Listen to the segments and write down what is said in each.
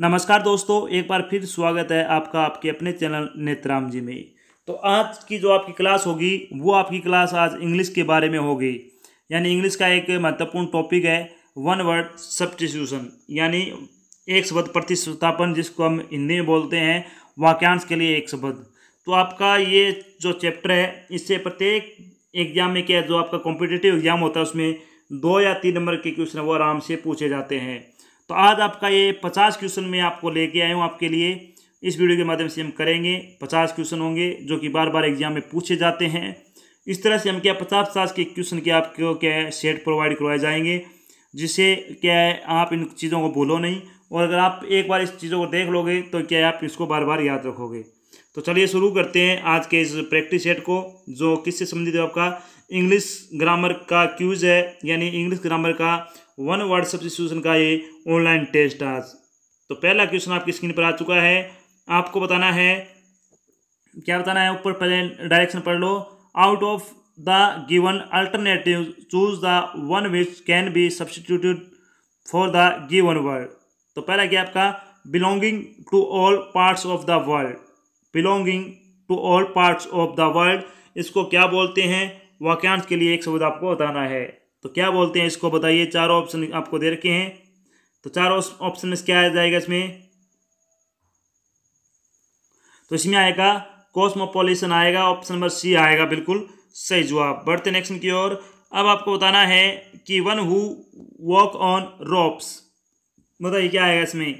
नमस्कार दोस्तों एक बार फिर स्वागत है आपका आपके अपने चैनल नेत्राम जी में तो आज की जो आपकी क्लास होगी वो आपकी क्लास आज इंग्लिश के बारे में होगी यानी इंग्लिश का एक महत्वपूर्ण टॉपिक है वन वर्ड सब्सटीट्यूशन यानी एक शब्द प्रतिस्थापन जिसको हम हिंदी में बोलते हैं वाक्यांश के लिए एक शब्द तो आपका ये जो चैप्टर है इससे प्रत्येक एग्जाम में क्या जो आपका कॉम्पिटेटिव एग्जाम होता है उसमें दो या तीन नंबर के क्वेश्चन वो आराम से पूछे जाते हैं तो आज आपका ये पचास क्वेश्चन मैं आपको लेके आया हूँ आपके लिए इस वीडियो के माध्यम से हम करेंगे पचास क्वेश्चन होंगे जो कि बार बार एग्जाम में पूछे जाते हैं इस तरह से हम क्या पचास पचास के क्वेश्चन के आपको क्या है सेट प्रोवाइड करवाए जाएंगे जिससे क्या है आप इन चीज़ों को भूलो नहीं और अगर आप एक बार इस चीज़ों को देख लोगे तो क्या आप इसको बार बार याद रखोगे तो चलिए शुरू करते हैं आज के इस प्रैक्टिस सेट को जो किससे संबंधित है आपका इंग्लिश ग्रामर का क्यूज है यानी इंग्लिश ग्रामर का वन वर्ड सब्सिट्यूशन का ये ऑनलाइन टेस्ट आज तो पहला क्वेश्चन आपकी स्क्रीन पर आ चुका है आपको बताना है क्या बताना है ऊपर पहले डायरेक्शन पढ़ लो out of the given alternative choose the one which can be substituted for the given word तो पहला क्या आपका belonging to all parts of the world belonging to all parts of the world इसको क्या बोलते हैं वाक्यांश के लिए एक शब्द आपको बताना है तो क्या बोलते हैं इसको बताइए चार ऑप्शन आपको दे रखे हैं तो चार ऑप्शन में क्या आ जाएगा इसमें तो इसमें आएगा कॉस्मोपोलिशन आएगा ऑप्शन नंबर सी आएगा बिल्कुल सही जवाब बढ़ते नेक्स्ट की ओर अब आपको बताना है कि one who walk on ropes बताइए क्या आएगा इसमें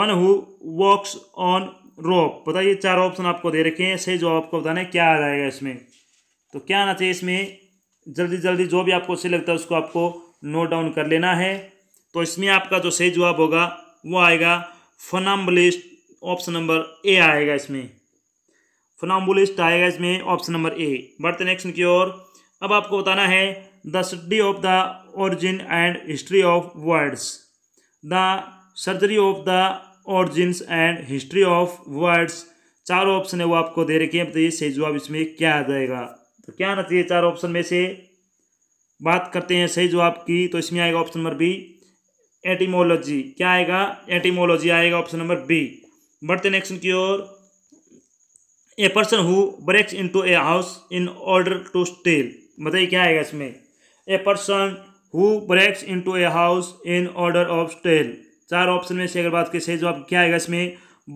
one who walks on rope बताइए चार ऑप्शन आपको दे रखे हैं सही जवाब आपको बताना है क्या आ जाएगा इसमें तो क्या आना चाहिए इसमें जल्दी जल्दी जो भी आपको सही लगता है उसको आपको नोट डाउन कर लेना है तो इसमें आपका जो सही जवाब होगा वो आएगा फनाम्बुलिस्ट ऑप्शन नंबर ए आएगा इसमें फनाम्बुलिस्ट आएगा इसमें ऑप्शन नंबर ए बढ़ते नेक्स्ट की ओर अब आपको बताना है the study of the origin and history of words the surgery of the origin and history of words चार ऑप्शन है वो आपको दे रखे हैं बताइए सही जवाब इसमें क्या आ जाएगा तो क्या आना चाहिए तो चार ऑप्शन में से बात करते हैं सही जवाब की तो इसमें आएगा ऑप्शन नंबर बी एटीमोलॉजी क्या आएगा एटीमोलॉजी आएगा ऑप्शन नंबर बी बढ़ते नेक्स्ट की ओर a person who breaks into a house in order to steal बताइए क्या आएगा इसमें a person who breaks into a house in order of steal चार ऑप्शन में से अगर बात की सही जवाब क्या आएगा इसमें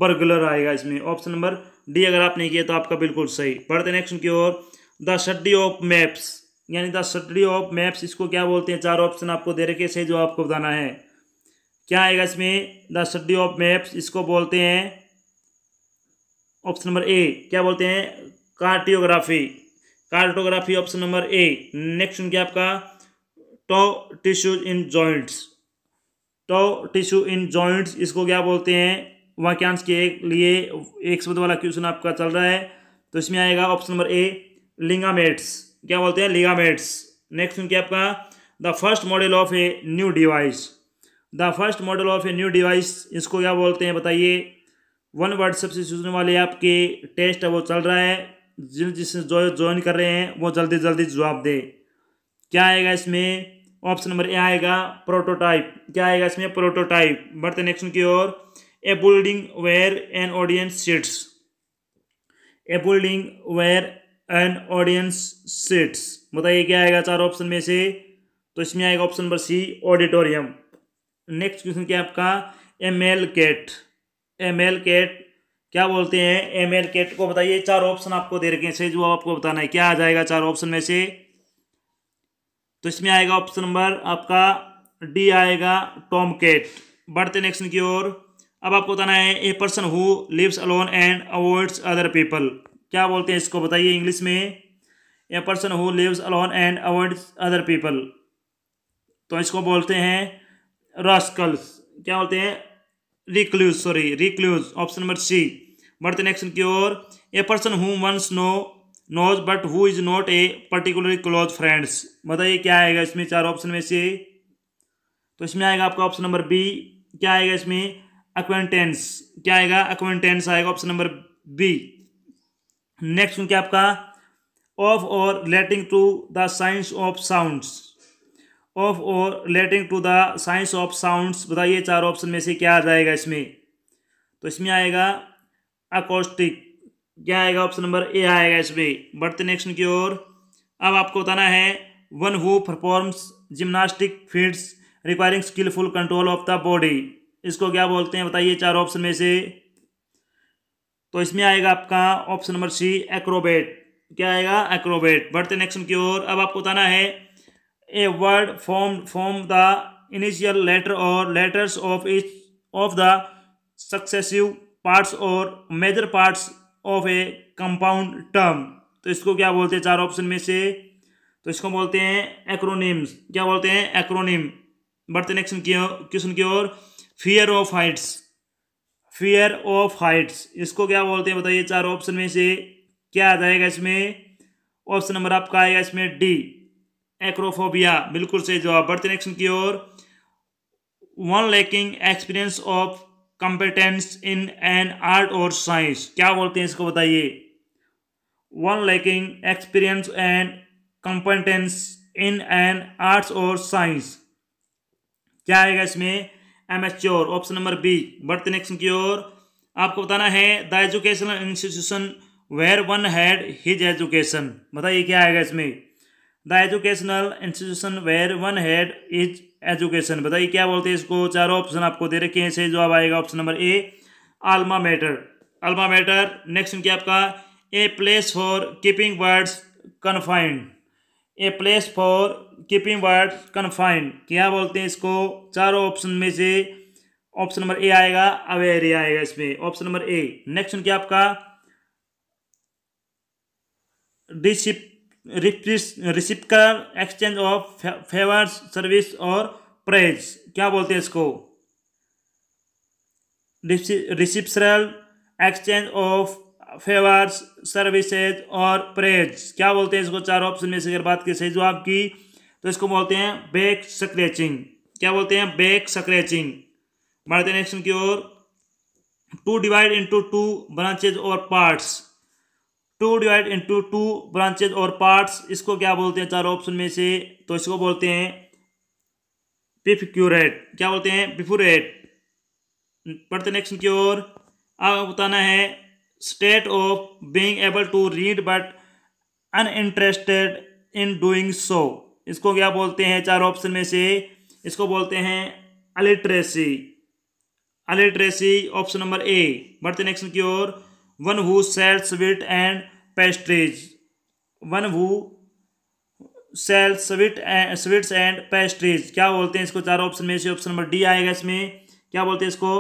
बर्गलर आएगा इसमें ऑप्शन नंबर डी अगर आपने किया तो आपका बिल्कुल सही पढ़ते नेक्स्ट की ओर द स्टडी ऑफ मैप्स यानी द स्टडी ऑफ मैप्स इसको क्या बोलते हैं चार ऑप्शन आपको दे रखे से जो आपको बताना है क्या आएगा इसमें द स्टडी ऑफ मैप्स इसको बोलते हैं ऑप्शन नंबर ए क्या बोलते हैं cartography cartography option number A next क्या आपका tough tissues in joints tough tissue in joints इसको क्या बोलते हैं वाक्यांश के लिए एक शब्द वाला क्वेश्चन आपका चल रहा है तो इसमें आएगा ऑप्शन नंबर ए लिंगामेट्स क्या बोलते हैं लिगामेट्स नेक्स्ट उनके आपका the first model of a new device the first model of a new device इसको क्या बोलते हैं बताइए वन वर्ड सूचने वाले आपके टेस्ट है वो चल रहा है जिन जिस जो ज्वाइन कर रहे हैं वो जल्दी जल्दी जवाब दे क्या आएगा इसमें ऑप्शन नंबर ए आएगा प्रोटोटाइप क्या आएगा इसमें प्रोटोटाइप बढ़ते नेक्स्ट की ओर a building where an audience seats a building where and audience seats बताइए क्या आएगा चार ऑप्शन में से तो इसमें आएगा option number C auditorium next question क्या आपका male cat male cat क्या बोलते हैं एम एल कैट को बताइए चार ऑप्शन आपको दे रखे हैं जो आपको बताना है क्या आ जाएगा चार ऑप्शन में से तो इसमें आएगा ऑप्शन नंबर आपका डी आएगा टॉम कैट बढ़ते नेक्स्ट की ओर अब आपको बताना है a person who lives alone and avoids other people क्या बोलते हैं इसको बताइए इंग्लिश में a person who lives alone and avoid other people तो इसको बोलते हैं रास्कल्स क्या बोलते हैं recluse sorry recluse option number C बढ़ते नेक्स्ट की ओर a person who once no knows but who is not a particularly close friends बताइए क्या आएगा इसमें चार ऑप्शन में से तो इसमें आएगा आपका ऑप्शन नंबर बी क्या आएगा इसमें अक्वेंटेंस क्या आएगा अक्वेंटेंस आएगा ऑप्शन नंबर बी नेक्स्ट उनके आपका of or relating to the science of sounds of or relating to the science of sounds बताइए चार ऑप्शन में से क्या आ जाएगा इसमें तो इसमें आएगा अकोस्टिक क्या आएगा ऑप्शन नंबर ए आएगा इसमें बढ़ते नेक्स्ट की ओर अब आपको बताना है one who performs gymnastic feats requiring skilful control of the body इसको क्या बोलते हैं बताइए चार ऑप्शन में से तो इसमें आएगा आपका ऑप्शन नंबर सी एक्रोबेट क्या आएगा एक्रोबेट बढ़ते नेक्स्ट की ओर अब आपको बताना है a word form from the initial letter or letters of each of the successive parts or major parts of a compound term तो इसको क्या बोलते हैं चार ऑप्शन में से तो इसको बोलते हैं एक्रोनिम्स क्या बोलते हैं एक्रोनिम बढ़ते नेक्स्ट क्वेश्चन की ओर fear of heights fear of heights इसको क्या बोलते हैं बताइए चार ऑप्शन में से क्या आ जाएगा इसमें ऑप्शन नंबर आपका आएगा इसमें डी एक्रोफोबिया बिल्कुल सही जवाब बढ़ते नेक्स्ट की ओर one lacking experience of competence in an art or science क्या बोलते हैं इसको बताइए one lacking experience and competence in an arts or science क्या आएगा इसमें amateur option number B बढ़ते नेक्स्ट की ओर आपको बताना है the educational institution where one had his education बताइए क्या आएगा इसमें the educational institution where one had his education बताइए क्या बोलते हैं इसको चारों ऑप्शन आपको दे रखे हैं सही जवाब आएगा option number A alma mater alma mater next क्या आपका a place for keeping words confined a place for keeping word confined क्या बोलते हैं इसको चारों ऑप्शन में से ऑप्शन नंबर ए आएगा अवेयर आएगा इसमें ऑप्शन नंबर ए नेक्स्ट क्या आपका reciprocal exchange of favour service or praise क्या बोलते हैं इसको reciprocal exchange of favours services or praise क्या बोलते हैं इसको चार ऑप्शन में से अगर बात की सही जवाब की तो इसको बोलते हैं बैक स्क्रैचिंग क्या बोलते हैं बैक स्क्रैचिंग बढ़ते हैं नेक्स्ट की ओर to divide into two branches or parts to divide into two branches or parts इसको क्या बोलते हैं चार ऑप्शन में से तो इसको बोलते हैं पिफक्यूरेट क्या बोलते हैं पिफुरेट पढ़ते नेक्स्ट की ओर आपको बताना है state of being able to read but uninterested in doing so इसको क्या बोलते हैं चार ऑप्शन में से इसको बोलते हैं अलिट्रेसी अलिट्रेसी ऑप्शन नंबर ए बढ़ते नेक्स्ट की ओर one who sells sweet and pastries one who sell sweet sweets and pastries क्या बोलते हैं इसको चार ऑप्शन में से ऑप्शन नंबर डी आएगा इसमें क्या बोलते हैं इसको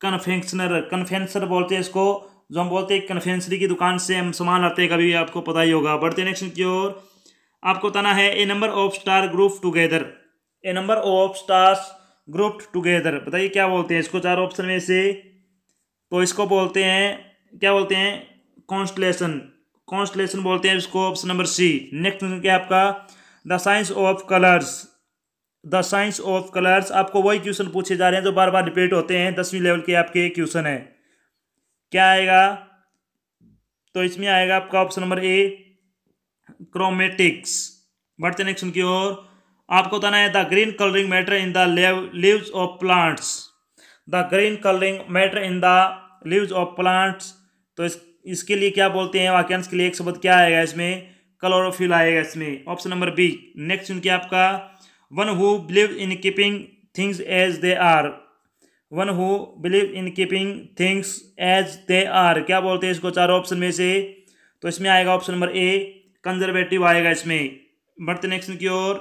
कन्फेक्शनर कन्फेंसर बोलते हैं इसको जो हम बोलते हैं कन्फेंसरी की दुकान से हम सामान लाते हैं कभी आपको पता ही होगा बढ़ते नेक्स्ट की ओर आपको बताना है a number of star group together a number of stars group together बताइए क्या बोलते हैं इसको चार ऑप्शन में से तो इसको बोलते हैं क्या बोलते हैं कॉन्स्टलेशन कॉन्स्टलेशन बोलते हैं इसको ऑप्शन नंबर सी नेक्स्ट क्या आपका the science of colours the science of colours आपको वही क्वेश्चन पूछे जा रहे हैं जो बार बार रिपीट होते हैं दसवीं लेवल के आपके क्वेश्चन है क्या आएगा तो इसमें आएगा आपका ऑप्शन नंबर ए क्रोमेटिक्स बढ़ते नेक्स्ट की ओर आपको बताना है the green colouring matter in the leaves of plants the green colouring matter in the leaves of plants तो इस, इसके लिए क्या बोलते हैं वाक्यांश के लिए एक शब्द क्या आएगा इसमें कलोरोफिल आएगा इसमें ऑप्शन नंबर बी नेक्स्ट उनकी आपका one who believe in keeping things as they are one who believe in keeping things as they are क्या बोलते हैं इसको चारों ऑप्शन में से तो इसमें आएगा ऑप्शन नंबर ए कंजर्वेटिव आएगा इसमें बढ़ते नेक्स्ट की ओर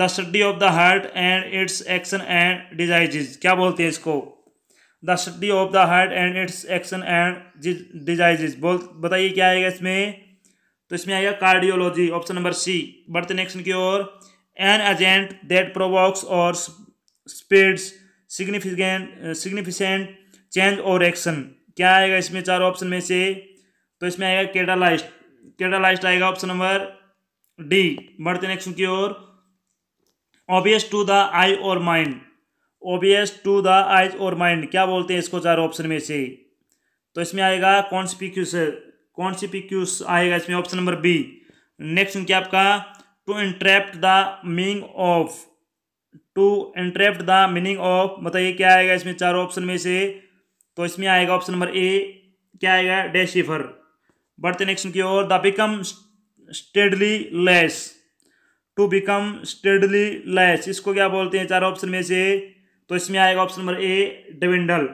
the study of the heart and its action and diseases क्या बोलते हैं इसको the study of the heart and its action and diseases बोल बताइए क्या आएगा इसमें तो इसमें आएगा कार्डियोलॉजी ऑप्शन नंबर सी बढ़ते नेक्स्ट की ओर an agent that provokes or speeds significant significant change or action क्या आएगा इसमें चार ऑप्शन में से तो इसमें आएगा कैटालाइस्ट कैटालाइस्ट आएगा ऑप्शन नंबर डी बढ़ते नेक्स्ट की ओर obvious to the eye or mind obvious to the eyes or mind क्या बोलते हैं इसको चार ऑप्शन में से तो इसमें आएगा कॉन्सिपिक्यूस कॉन्सिपिक्यूस आएगा इसमें ऑप्शन नंबर बी नेक्स्ट क्या आपका to interpret the meaning of to interpret the meaning of बताइए क्या आएगा इसमें चारों ऑप्शन में से तो इसमें आएगा ऑप्शन नंबर ए क्या आएगा डेसिफर बढ़ते नेक्स्ट की ओर the become steadily less to become steadily less इसको क्या बोलते हैं चार ऑप्शन में से तो इसमें आएगा ऑप्शन नंबर ए डिविंडल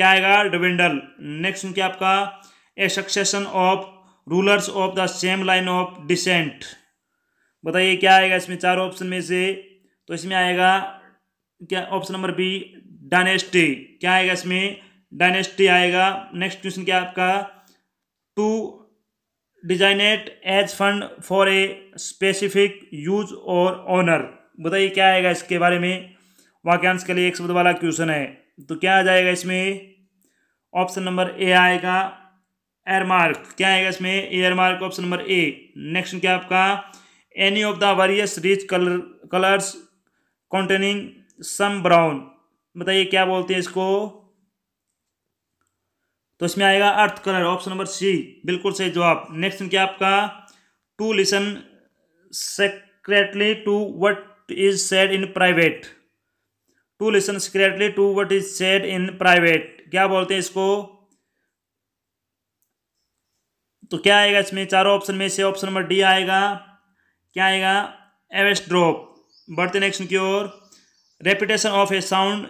क्या आएगा डिविंडल नेक्स्ट क्या आपका a succession of rulers of the same line of descent बताइए क्या आएगा इसमें चारों ऑप्शन में से तो इसमें आएगा क्या ऑप्शन नंबर बी डायनेस्टी क्या आएगा इसमें डायनेस्टी आएगा नेक्स्ट क्वेश्चन क्या आपका to designate as fund for a specific use or honour बताइए क्या आएगा इसके बारे में वाक्यांश के लिए एक शब्द वाला क्वेश्चन है तो क्या आ जाएगा इसमें ऑप्शन नंबर ए आएगा एयरमार्क क्या आएगा इसमें earmark option number A next क्या आपका any of the various rich colour colours containing some brown बताइए क्या बोलते हैं इसको तो इसमें आएगा earth colour option number C बिल्कुल सही जवाब नेक्स्ट क्या आपका to listen secretly to what is said in private to listen secretly to what is said in private क्या बोलते हैं इसको तो क्या आएगा इसमें चारों ऑप्शन में से ऑप्शन नंबर डी आएगा क्या आएगा एवेस्ट ड्रॉप बढ़ते नेक्स्ट की ओर repetition of a sound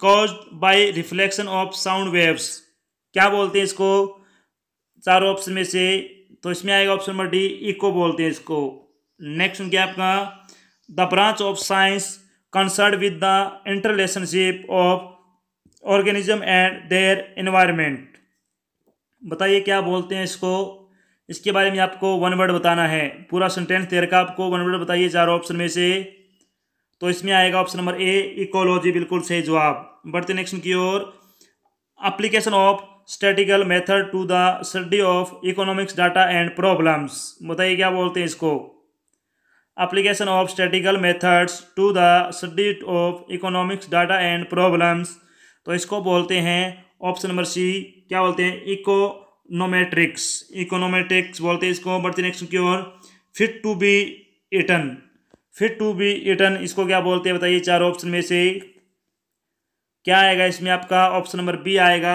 cause by reflection of sound waves क्या बोलते हैं इसको चारों ऑप्शन में से तो इसमें आएगा ऑप्शन नंबर डी इको बोलते हैं इसको नेक्स्ट क्या आपका the branch of science concern with the interrelationship of organism and their environment बताइए क्या बोलते हैं इसको इसके बारे में आपको वन वर्ड बताना है पूरा सेंटेंस तेरह का आपको वन वर्ड बताइए चारों ऑप्शन में से तो इसमें आएगा ऑप्शन नंबर ए इकोलॉजी बिल्कुल सही जवाब बढ़ते नेक्स्ट की ओर application of statistical method to the study of economics data and problems बताइए क्या बोलते हैं इसको application of statistical methods to the study of economics data and problems तो इसको बोलते हैं ऑप्शन नंबर सी क्या बोलते हैं इकोनोमेट्रिक्स इकोनोमेट्रिक्स बोलते हैं इसको बढ़ते नेक्स्ट की ओर fit to be eaten fit to be eaten इसको क्या बोलते हैं बताइए चार ऑप्शन में से क्या आएगा इसमें आपका ऑप्शन नंबर बी आएगा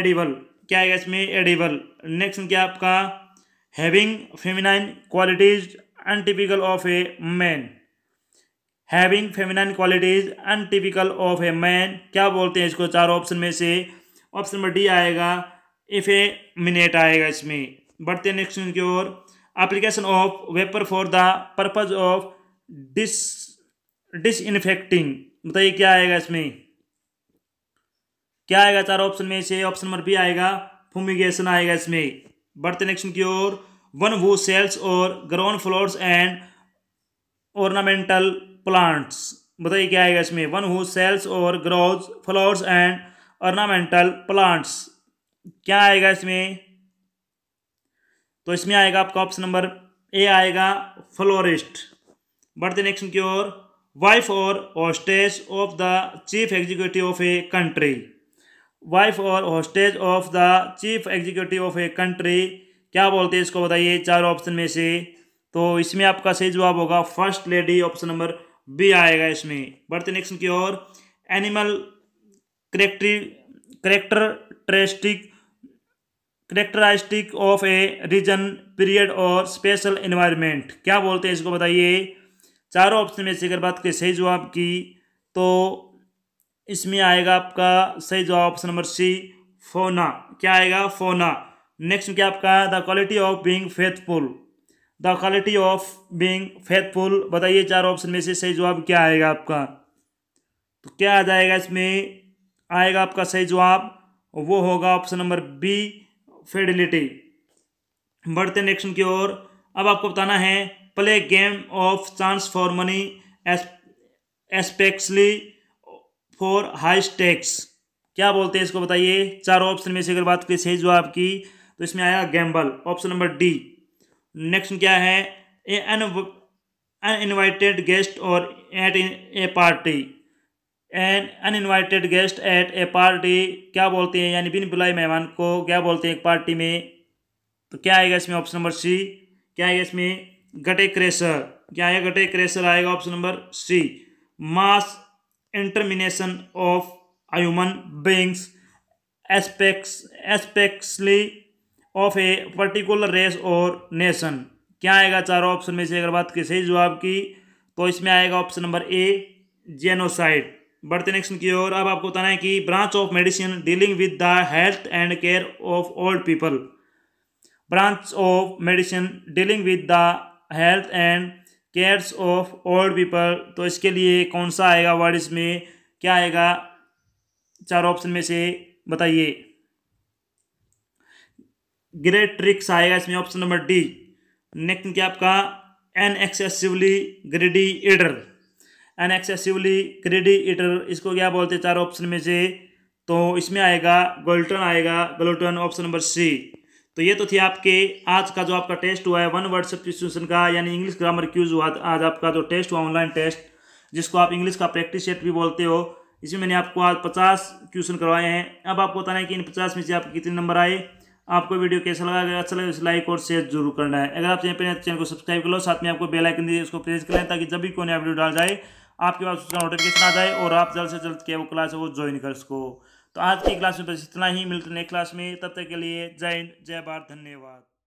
एडिबल क्या आएगा इसमें एडिबल नेक्स्ट क्या आपका having feminine qualities untypical of a man having feminine qualities untypical of a man क्या बोलते हैं इसको चार ऑप्शन में से ऑप्शन नंबर डी आएगा इफ ए मिनेट आएगा इसमें बढ़ते नेक्स्ट की ओर application of vapour for the purpose of dis disinfecting बताइए क्या आएगा इसमें क्या आएगा चार ऑप्शन में से ऑप्शन नंबर बी आएगा फूमिगेशन आएगा इसमें बढ़ते नेक्शन की ओर one who sells or ground floors and ornamental plants बताइए क्या आएगा इसमें one who sells or grows flowers and ornamental plants क्या आएगा इसमें तो इसमें आएगा आपका ऑप्शन नंबर ए आएगा फ्लोरिस्ट बढ़ते नेक्स्ट की ओर wife or hostess of the chief executive of a country wife or hostess of the chief executive of a country क्या बोलते हैं इसको बताइए चार ऑप्शन में से तो इसमें आपका सही जवाब होगा first lady option number B आएगा इसमें बढ़ते नेक्स्ट की ओर animal character characteristic characteristic of a region period or special environment क्या बोलते हैं इसको बताइए चारों ऑप्शन में से अगर बात करें सही जवाब की तो इसमें आएगा आपका सही जवाब ऑप्शन नंबर सी फोना क्या आएगा फोना नेक्स्ट क्या आपका the quality of being faithful the quality of being faithful बताइए चार ऑप्शन में से सही जवाब क्या आएगा आपका तो क्या आ जाएगा इसमें आएगा आपका सही जवाब वो होगा ऑप्शन नंबर बी फेडिलिटी बढ़ते नेक्स्ट की ओर अब आपको बताना है play game of chance for money especially for high stakes क्या बोलते हैं इसको बताइए चार ऑप्शन में से अगर बात करें सही जो आपकी तो इसमें आया gamble option number D next क्या है a un uninvited guest or at a party an uninvited guest at a party क्या बोलते हैं यानी बिन बुलाए मेहमान को क्या बोलते हैं एक पार्टी में तो क्या आएगा इसमें ऑप्शन नंबर सी क्या आएगा इसमें गटे क्रेशर क्या है गटे क्रेशर आएगा option number C mass extermination of human beings aspects especially of a particular race और नेशन क्या आएगा चारों ऑप्शन में से अगर बात की सही जवाब की तो इसमें आएगा ऑप्शन नंबर ए जेनोसाइड बढ़ते नेक्स्ट की ओर अब आपको बताना है कि branch of medicine dealing with the health and care of old people branch of medicine dealing with the health and cares of old people तो इसके लिए कौन सा आएगा वर्ड इसमें क्या आएगा चार ऑप्शन में से बताइए ग्रेट ट्रिक्स आएगा इसमें ऑप्शन नंबर डी नेक्स्ट क्या आपका an excessively greedy eater an excessively greedy eater इसको क्या बोलते हैं चार ऑप्शन में से तो इसमें आएगा गोल्टन आएगा गोल्टन ऑप्शन नंबर सी तो ये तो थी आपके आज का जो आपका टेस्ट हुआ है वन वर्ड सब्सिट्यूशन का यानी इंग्लिश ग्रामर क्यूज हुआ आज आपका जो टेस्ट हुआ ऑनलाइन टेस्ट जिसको आप इंग्लिश का प्रैक्टिस सेट भी बोलते हो इसमें मैंने आपको आज पचास क्वेश्चन करवाए हैं अब आपको बताना है कि इन पचास में से आपके कितने नंबर आए आपको वीडियो कैसा लगा अगर अच्छा लगे उसे लाइक और शेयर जरूर करना है अगर आप चैनल चैनल को सब्सक्राइब कर लो साथ में आपको बेल आइकन दीजिए उसको प्रेस करें ताकि जब भी कोई नया वीडियो डाल जाए आपके पास उसका नोटिफिकेशन आ जाए और आप जल्द से जल्द क्या वो क्लास है वो ज्वाइन कर सको तो आज की क्लास में बस इतना ही मिलते नेक्स्ट क्लास में तब तक के लिए जय हिंद जय भारत धन्यवाद